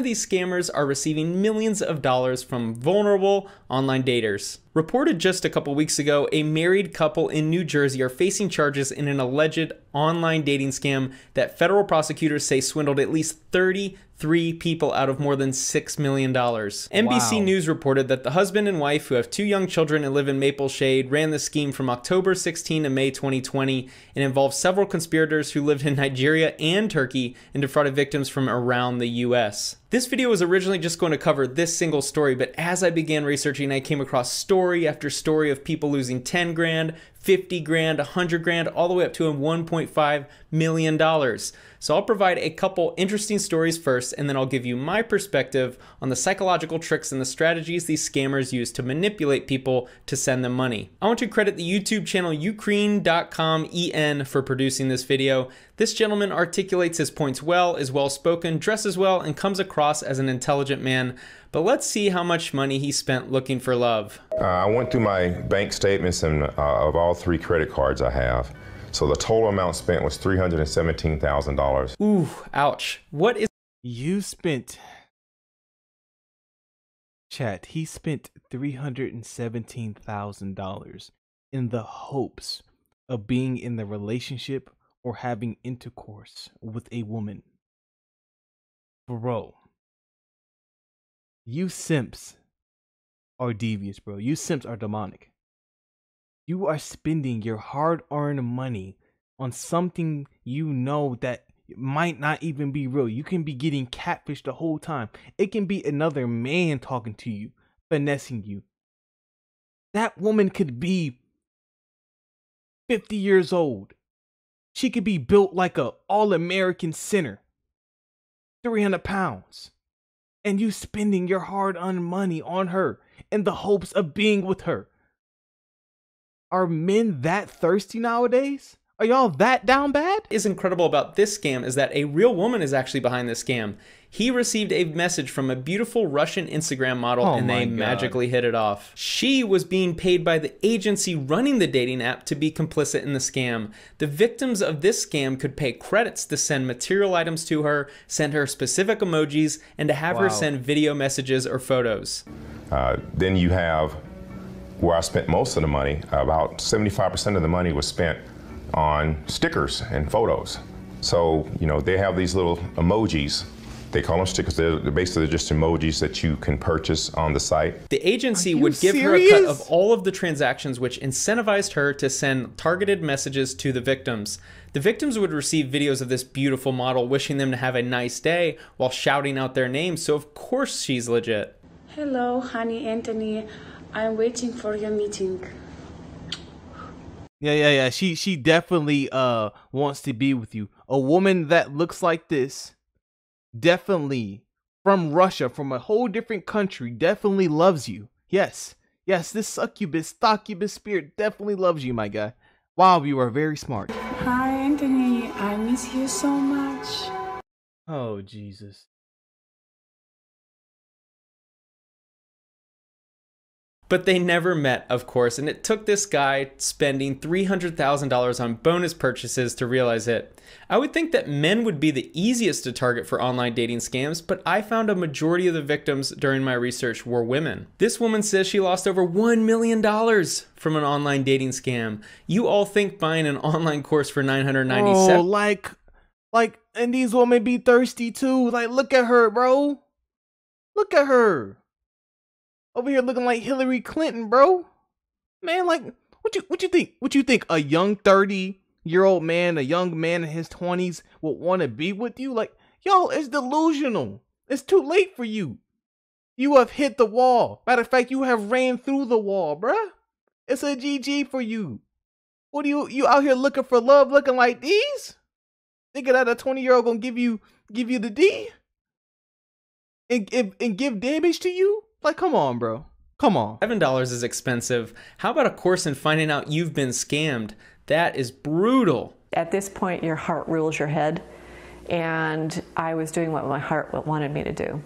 some of these scammers are receiving millions of dollars from vulnerable online daters. Reported just a couple weeks ago, a married couple in New Jersey are facing charges in an alleged online dating scam that federal prosecutors say swindled at least 33 people out of more than $6 million. NBC News reported that the husband and wife, who have two young children and live in Maple Shade, ran the scheme from October 16 to May 2020 and involved several conspirators who lived in Nigeria and Turkey and defrauded victims from around the U.S. This video was originally just going to cover this single story, but as I began researching, I came across stories story after story of people losing 10 grand, 50 grand, 100 grand, all the way up to $1.5 million. So I'll provide a couple interesting stories first, and then I'll give you my perspective on the psychological tricks and the strategies these scammers use to manipulate people to send them money. I want to credit the YouTube channel Ukraine.com EN for producing this video. This gentleman articulates his points well, is well spoken, dresses well, and comes across as an intelligent man but let's see how much money he spent looking for love. Uh, I went through my bank statements and uh, of all three credit cards I have. So the total amount spent was $317,000. Ooh, ouch. What is You spent Chat, he spent $317,000 in the hopes of being in the relationship or having intercourse with a woman. Bro, you simps are devious, bro. You simps are demonic. You are spending your hard earned money on something you know that might not even be real. You can be getting catfished the whole time. It can be another man talking to you, finessing you. That woman could be 50 years old. She could be built like a all-American center. 300 pounds and you spending your hard earned money on her in the hopes of being with her. Are men that thirsty nowadays? Are y'all that down bad? Is incredible about this scam is that a real woman is actually behind this scam. He received a message from a beautiful Russian Instagram model oh and they God. magically hit it off. She was being paid by the agency running the dating app to be complicit in the scam. The victims of this scam could pay credits to send material items to her, send her specific emojis, and to have wow. her send video messages or photos. Uh, then you have where I spent most of the money, about 75% of the money was spent on stickers and photos. So, you know, they have these little emojis they call them stickers. They're basically just emojis that you can purchase on the site. The agency would give serious? her a cut of all of the transactions, which incentivized her to send targeted messages to the victims. The victims would receive videos of this beautiful model wishing them to have a nice day while shouting out their names, so of course she's legit. Hello, honey Anthony. I'm waiting for your meeting. Yeah, yeah, yeah. She she definitely uh wants to be with you. A woman that looks like this, definitely from Russia, from a whole different country, definitely loves you. Yes. Yes, this succubus, succubus spirit definitely loves you, my guy. Wow, you are very smart. Hi, Anthony. I miss you so much. Oh, Jesus. But they never met, of course, and it took this guy spending $300,000 on bonus purchases to realize it. I would think that men would be the easiest to target for online dating scams, but I found a majority of the victims during my research were women. This woman says she lost over $1 million from an online dating scam. You all think buying an online course for 997 Oh, like, like, and these women be thirsty too. Like, look at her, bro. Look at her over here looking like Hillary Clinton, bro. Man, like what you what you think? What you think a young 30 year old man, a young man in his 20s would want to be with you? Like, y'all is delusional. It's too late for you. You have hit the wall. Matter of fact, you have ran through the wall, bruh. It's a GG for you. What do you you out here looking for love looking like these? Thinking that a 20 year old gonna give you give you the D? And, and, and give damage to you? Like, come on, bro. Come on. $7 is expensive. How about a course in finding out you've been scammed? That is brutal. At this point, your heart rules your head. And I was doing what my heart wanted me to do.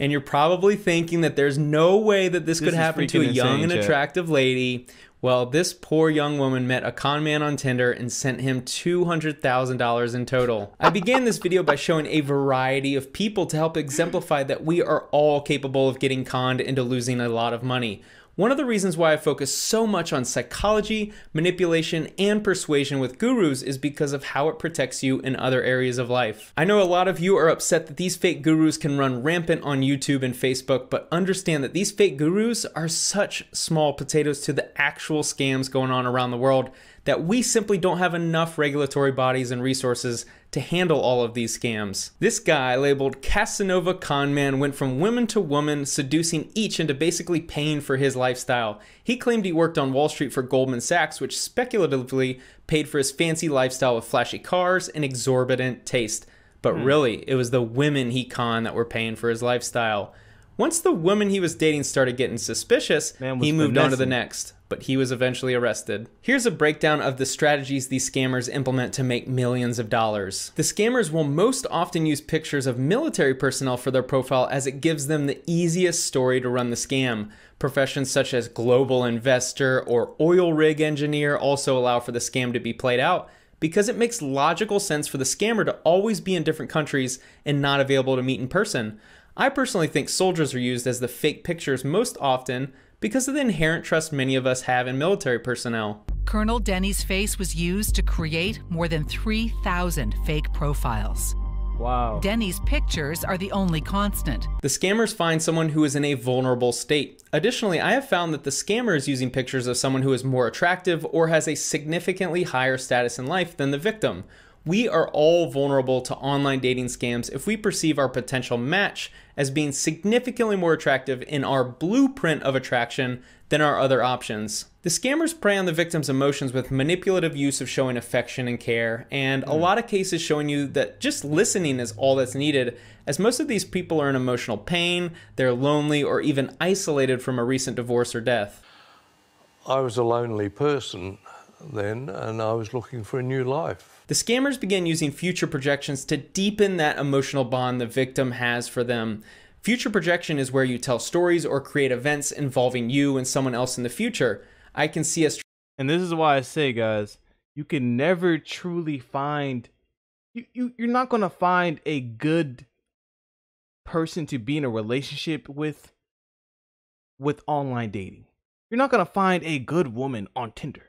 And you're probably thinking that there's no way that this, this could happen to a young and attractive lady well, this poor young woman met a con man on Tinder and sent him $200,000 in total. I began this video by showing a variety of people to help exemplify that we are all capable of getting conned into losing a lot of money. One of the reasons why I focus so much on psychology, manipulation, and persuasion with gurus is because of how it protects you in other areas of life. I know a lot of you are upset that these fake gurus can run rampant on YouTube and Facebook, but understand that these fake gurus are such small potatoes to the actual scams going on around the world that we simply don't have enough regulatory bodies and resources to handle all of these scams. This guy, labeled Casanova Conman, went from woman to woman, seducing each into basically paying for his lifestyle. He claimed he worked on Wall Street for Goldman Sachs, which speculatively paid for his fancy lifestyle with flashy cars and exorbitant taste. But mm. really, it was the women he conned that were paying for his lifestyle. Once the woman he was dating started getting suspicious, he moved on to the next but he was eventually arrested. Here's a breakdown of the strategies these scammers implement to make millions of dollars. The scammers will most often use pictures of military personnel for their profile as it gives them the easiest story to run the scam. Professions such as global investor or oil rig engineer also allow for the scam to be played out because it makes logical sense for the scammer to always be in different countries and not available to meet in person. I personally think soldiers are used as the fake pictures most often because of the inherent trust many of us have in military personnel. Colonel Denny's face was used to create more than 3,000 fake profiles. Wow. Denny's pictures are the only constant. The scammers find someone who is in a vulnerable state. Additionally, I have found that the scammer is using pictures of someone who is more attractive or has a significantly higher status in life than the victim, we are all vulnerable to online dating scams if we perceive our potential match as being significantly more attractive in our blueprint of attraction than our other options. The scammers prey on the victim's emotions with manipulative use of showing affection and care, and a hmm. lot of cases showing you that just listening is all that's needed, as most of these people are in emotional pain, they're lonely, or even isolated from a recent divorce or death. I was a lonely person then, and I was looking for a new life. The scammers begin using future projections to deepen that emotional bond the victim has for them. Future projection is where you tell stories or create events involving you and someone else in the future. I can see us. And this is why I say, guys, you can never truly find. You, you, you're not going to find a good person to be in a relationship with with online dating. You're not going to find a good woman on Tinder.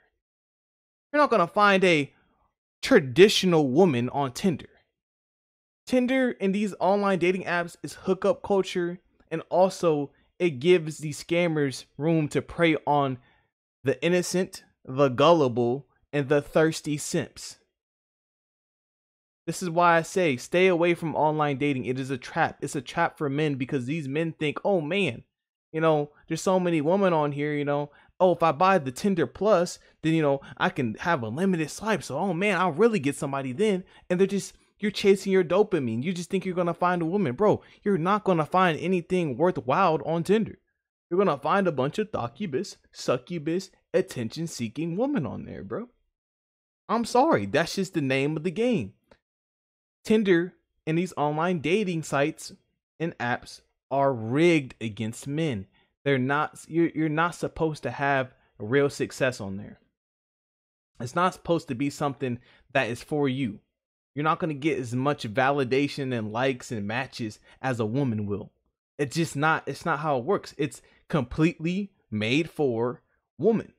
You're not going to find a traditional woman on Tinder. Tinder and these online dating apps is hookup culture, and also it gives these scammers room to prey on the innocent, the gullible, and the thirsty simps. This is why I say stay away from online dating. It is a trap. It's a trap for men because these men think, oh man, you know, there's so many women on here, you know, oh, if I buy the Tinder Plus, then you know I can have a limited swipe. So oh man, I'll really get somebody then. And they're just you're chasing your dopamine. You just think you're gonna find a woman, bro. You're not gonna find anything worthwhile on Tinder. You're gonna find a bunch of succubus, succubus, attention-seeking women on there, bro. I'm sorry, that's just the name of the game. Tinder and these online dating sites and apps are rigged against men. They're not you're you're not supposed to have real success on there. It's not supposed to be something that is for you. You're not going to get as much validation and likes and matches as a woman will. It's just not it's not how it works. It's completely made for woman.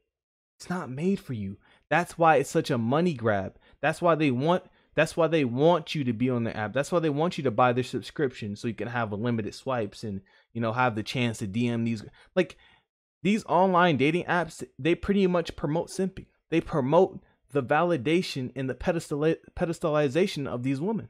It's not made for you. That's why it's such a money grab. That's why they want that's why they want you to be on the app. That's why they want you to buy their subscription so you can have unlimited swipes and you know have the chance to DM these like these online dating apps. They pretty much promote simping. They promote the validation and the pedestal pedestalization of these women.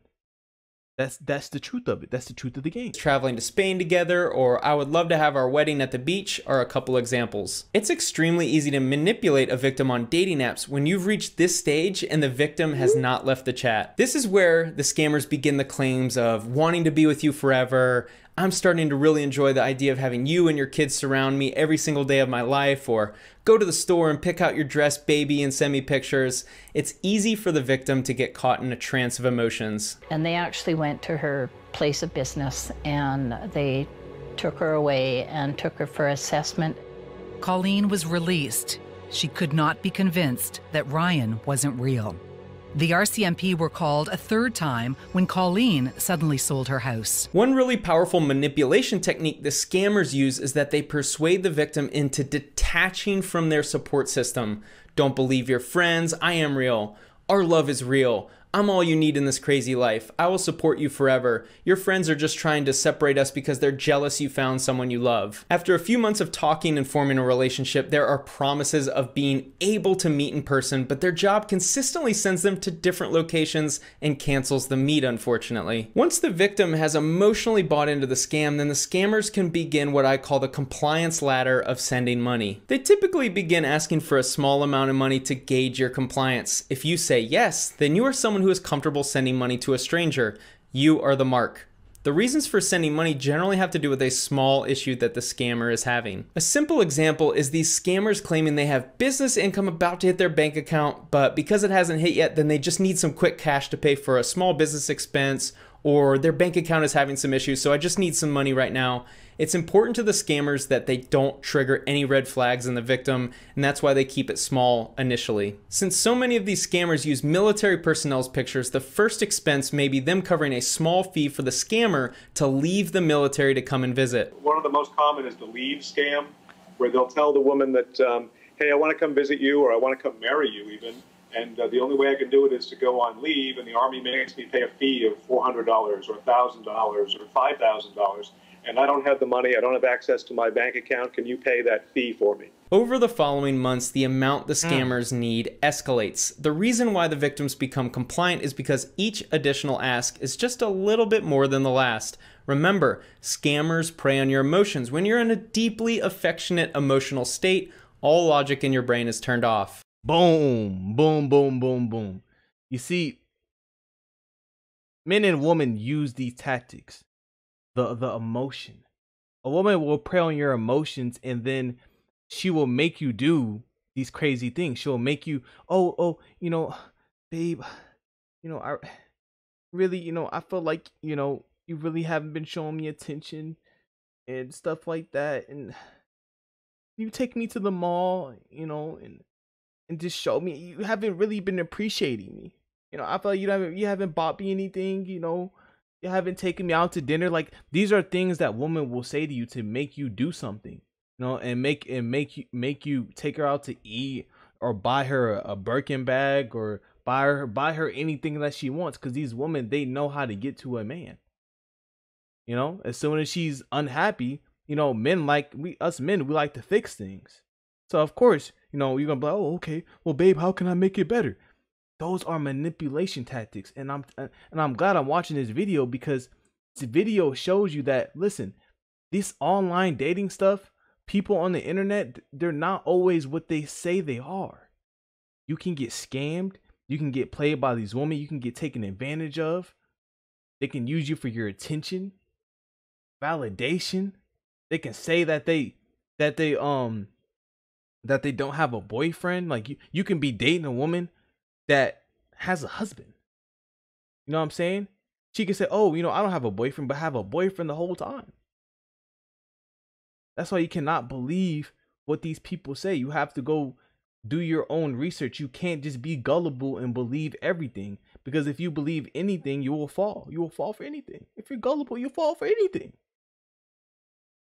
That's that's the truth of it. That's the truth of the game. Traveling to Spain together, or I would love to have our wedding at the beach are a couple examples. It's extremely easy to manipulate a victim on dating apps when you've reached this stage and the victim has not left the chat. This is where the scammers begin the claims of wanting to be with you forever, I'm starting to really enjoy the idea of having you and your kids surround me every single day of my life, or go to the store and pick out your dress, baby, and send me pictures. It's easy for the victim to get caught in a trance of emotions. And they actually went to her place of business and they took her away and took her for assessment. Colleen was released. She could not be convinced that Ryan wasn't real. The RCMP were called a third time when Colleen suddenly sold her house. One really powerful manipulation technique the scammers use is that they persuade the victim into detaching from their support system. Don't believe your friends, I am real. Our love is real. I'm all you need in this crazy life. I will support you forever. Your friends are just trying to separate us because they're jealous you found someone you love. After a few months of talking and forming a relationship, there are promises of being able to meet in person, but their job consistently sends them to different locations and cancels the meet, unfortunately. Once the victim has emotionally bought into the scam, then the scammers can begin what I call the compliance ladder of sending money. They typically begin asking for a small amount of money to gauge your compliance. If you say yes, then you are someone someone who is comfortable sending money to a stranger. You are the mark. The reasons for sending money generally have to do with a small issue that the scammer is having. A simple example is these scammers claiming they have business income about to hit their bank account, but because it hasn't hit yet, then they just need some quick cash to pay for a small business expense or their bank account is having some issues, so I just need some money right now. It's important to the scammers that they don't trigger any red flags in the victim, and that's why they keep it small initially. Since so many of these scammers use military personnel's pictures, the first expense may be them covering a small fee for the scammer to leave the military to come and visit. One of the most common is the leave scam, where they'll tell the woman that, um, hey, I want to come visit you, or I want to come marry you even, and uh, the only way I can do it is to go on leave, and the Army makes me pay a fee of $400 or $1,000 or $5,000, and I don't have the money, I don't have access to my bank account, can you pay that fee for me? Over the following months, the amount the hmm. scammers need escalates. The reason why the victims become compliant is because each additional ask is just a little bit more than the last. Remember, scammers prey on your emotions. When you're in a deeply affectionate emotional state, all logic in your brain is turned off. Boom, boom, boom, boom, boom. You see, men and women use these tactics, the the emotion. A woman will prey on your emotions, and then she will make you do these crazy things. She'll make you, oh, oh, you know, babe, you know, I really, you know, I feel like, you know, you really haven't been showing me attention and stuff like that. And you take me to the mall, you know, and and just show me you haven't really been appreciating me. You know, I feel like you haven't you haven't bought me anything, you know, you haven't taken me out to dinner. Like these are things that women will say to you to make you do something. You know, and make and make you make you take her out to eat or buy her a, a Birkin bag or buy her buy her anything that she wants because these women they know how to get to a man. You know, as soon as she's unhappy, you know, men like we us men we like to fix things. So of course, you know, you're gonna be like, oh, okay, well, babe, how can I make it better? Those are manipulation tactics, and I'm uh, and I'm glad I'm watching this video because this video shows you that listen, this online dating stuff, people on the internet, they're not always what they say they are. You can get scammed, you can get played by these women, you can get taken advantage of. They can use you for your attention, validation. They can say that they that they um that they don't have a boyfriend. Like you, you can be dating a woman that has a husband. You know what I'm saying? She can say, "Oh, you know, I don't have a boyfriend, but have a boyfriend the whole time." That's why you cannot believe what these people say. You have to go do your own research. You can't just be gullible and believe everything because if you believe anything, you will fall. You will fall for anything. If you're gullible, you fall for anything.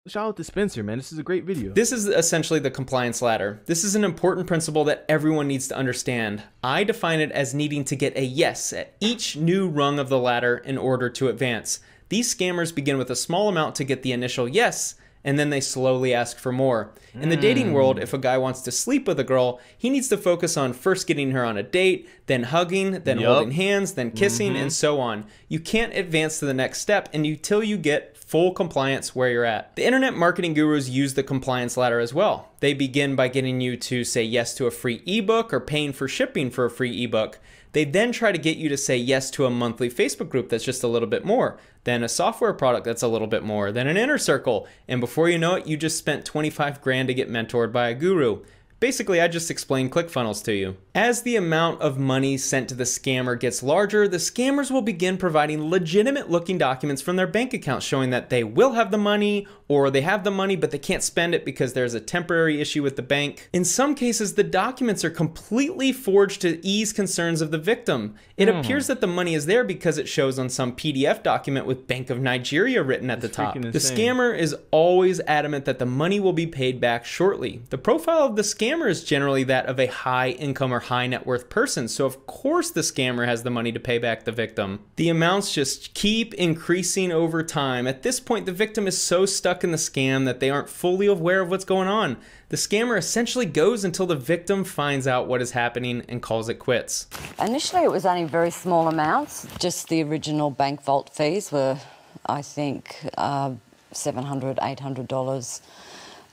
Shout out to Spencer, man. This is a great video. This is essentially the compliance ladder. This is an important principle that everyone needs to understand. I define it as needing to get a yes at each new rung of the ladder in order to advance. These scammers begin with a small amount to get the initial yes, and then they slowly ask for more. In the dating hmm. world, if a guy wants to sleep with a girl, he needs to focus on first getting her on a date, then hugging, then yep. holding hands, then kissing, mm-hmm. and so on. You can't advance to the next step until you get full compliance where you're at. The internet marketing gurus use the compliance ladder as well. They begin by getting you to say yes to a free ebook or paying for shipping for a free ebook. They then try to get you to say yes to a monthly Facebook group that's just a little bit more than a software product that's a little bit more than an inner circle. And before you know it, you just spent 25 grand to get mentored by a guru. Basically, I just explained ClickFunnels to you. As the amount of money sent to the scammer gets larger, the scammers will begin providing legitimate looking documents from their bank account showing that they will have the money or they have the money but they can't spend it because there's a temporary issue with the bank. In some cases, the documents are completely forged to ease concerns of the victim. It mm. appears that the money is there because it shows on some PDF document with Bank of Nigeria written at That's the top. The scammer is always adamant that the money will be paid back shortly. The profile of the scammer scammer is generally that of a high income or high net worth person. So, of course, the scammer has the money to pay back the victim. The amounts just keep increasing over time. At this point, the victim is so stuck in the scam that they aren't fully aware of what's going on. The scammer essentially goes until the victim finds out what is happening and calls it quits. Initially, it was only very small amounts. Just the original bank vault fees were, I think, uh, $700, $800.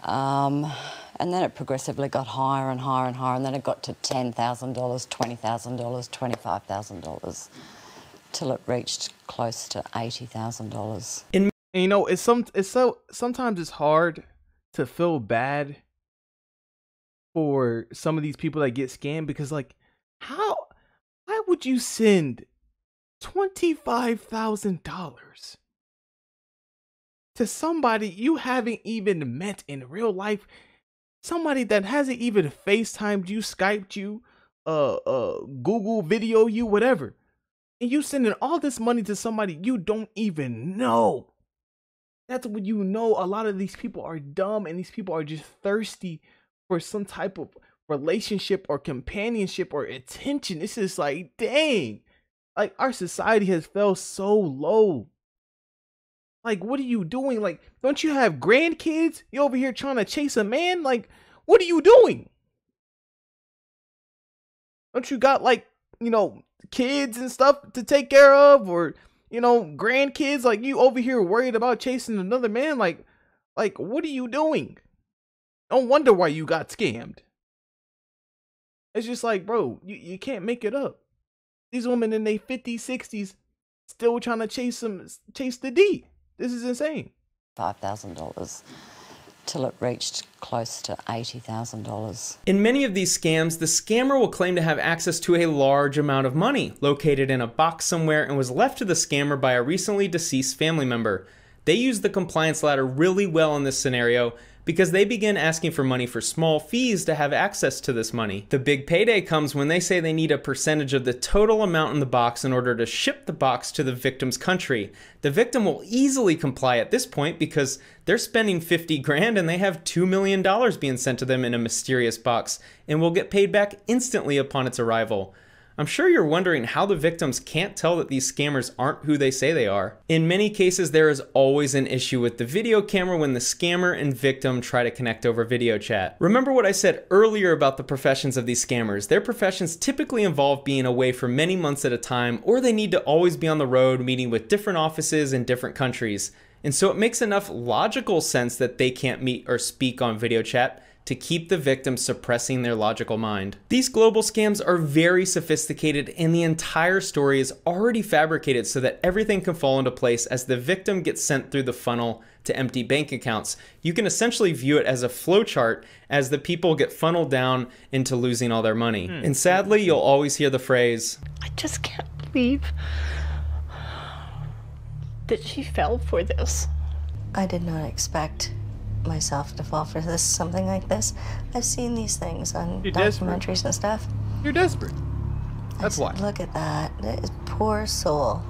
Um, and then it progressively got higher and higher and higher, and then it got to $10,000, $20,000, $25,000 till it reached close to $80,000. And you know, it's some it's so sometimes it's hard to feel bad for some of these people that get scammed because like how why would you send $25,000 to somebody you haven't even met in real life somebody that hasn't even FaceTimed you, Skyped you, uh, uh, Google video you, whatever. And you sending all this money to somebody you don't even know. That's when you know a lot of these people are dumb and these people are just thirsty for some type of relationship or companionship or attention. It's just like, dang, like our society has fell so low. Like, what are you doing? Like, don't you have grandkids? You over here trying to chase a man? Like, what are you doing? Don't you got like, you know, kids and stuff to take care of or, you know, grandkids? Like you over here worried about chasing another man? Like, like what are you doing? No wonder why you got scammed. It's just like, bro, you, you can't make it up. These women in their 50s, 60s still trying to chase them chase the D. This is insane. $5,000 till it reached close to $80,000. In many of these scams, the scammer will claim to have access to a large amount of money located in a box somewhere and was left to the scammer by a recently deceased family member. They use the compliance ladder really well in this scenario because they begin asking for money for small fees to have access to this money. The big payday comes when they say they need a percentage of the total amount in the box in order to ship the box to the victim's country. The victim will easily comply at this point because they're spending 50 grand and they have $2 million being sent to them in a mysterious box and will get paid back instantly upon its arrival. I'm sure you're wondering how the victims can't tell that these scammers aren't who they say they are. In many cases, there is always an issue with the video camera when the scammer and victim try to connect over video chat. Remember what I said earlier about the professions of these scammers. Their professions typically involve being away for many months at a time, or they need to always be on the road meeting with different offices in different countries. And so it makes enough logical sense that they can't meet or speak on video chat to keep the victim suppressing their logical mind. These global scams are very sophisticated and the entire story is already fabricated so that everything can fall into place as the victim gets sent through the funnel to empty bank accounts. You can essentially view it as a flowchart as the people get funneled down into losing all their money. Hmm. And sadly, you'll always hear the phrase, I just can't believe that she fell for this. I did not expect myself to fall for this something like this. I've seen these things on You're documentaries desperate. and stuff. You're desperate. That's said, why. Look at that. That is poor soul.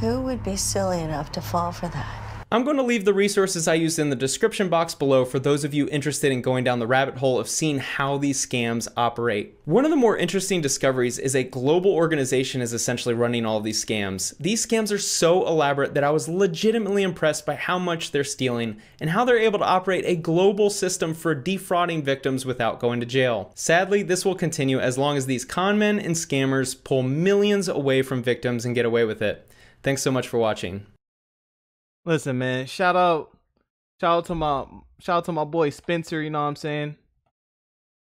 Who would be silly enough to fall for that? I'm going to leave the resources I used in the description box below for those of you interested in going down the rabbit hole of seeing how these scams operate. One of the more interesting discoveries is a global organization is essentially running all of these scams. These scams are so elaborate that I was legitimately impressed by how much they're stealing and how they're able to operate a global system for defrauding victims without going to jail. Sadly, this will continue as long as these con men and scammers pull millions away from victims and get away with it. Thanks so much for watching. Listen, man, shout out shout out to my shout out to my boy Spencer, you know what I'm saying?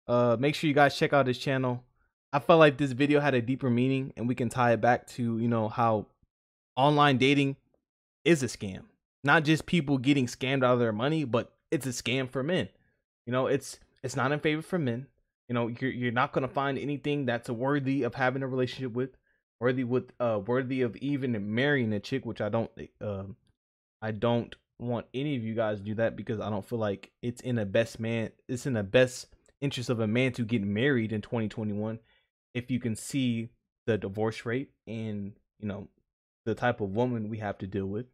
Uh make sure you guys check out his channel. I felt like this video had a deeper meaning and we can tie it back to, you know, how online dating is a scam. Not just people getting scammed out of their money, but it's a scam for men. You know, it's it's not in favor for men. You know, you're you're not gonna find anything that's worthy of having a relationship with, worthy with uh worthy of even marrying a chick, which I don't eh, um I don't want any of you guys to do that because I don't feel like it's in the best man it's in the best interest of a man to get married in 2021 if you can see the divorce rate and you know the type of woman we have to deal with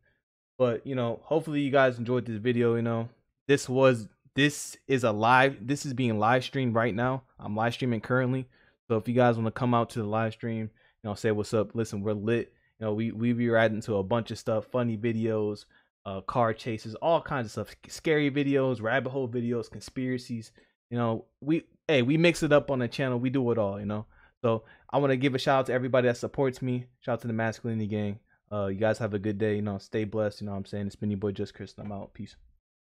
but you know hopefully you guys enjoyed this video you know this was this is a live this is being live streamed right now i'm live streaming currently so if you guys want to come out to the live stream you know say what's up listen we're lit you know we we be writing to a bunch of stuff funny videos uh, car chases, all kinds of stuff, scary videos, rabbit hole videos, conspiracies. You know, we hey, we mix it up on the channel. We do it all, you know. So I want to give a shout out to everybody that supports me. Shout out to the Masculinity Gang. Uh, you guys have a good day. You know, stay blessed. You know what I'm saying? It's been your boy Just Chris. I'm out. Peace.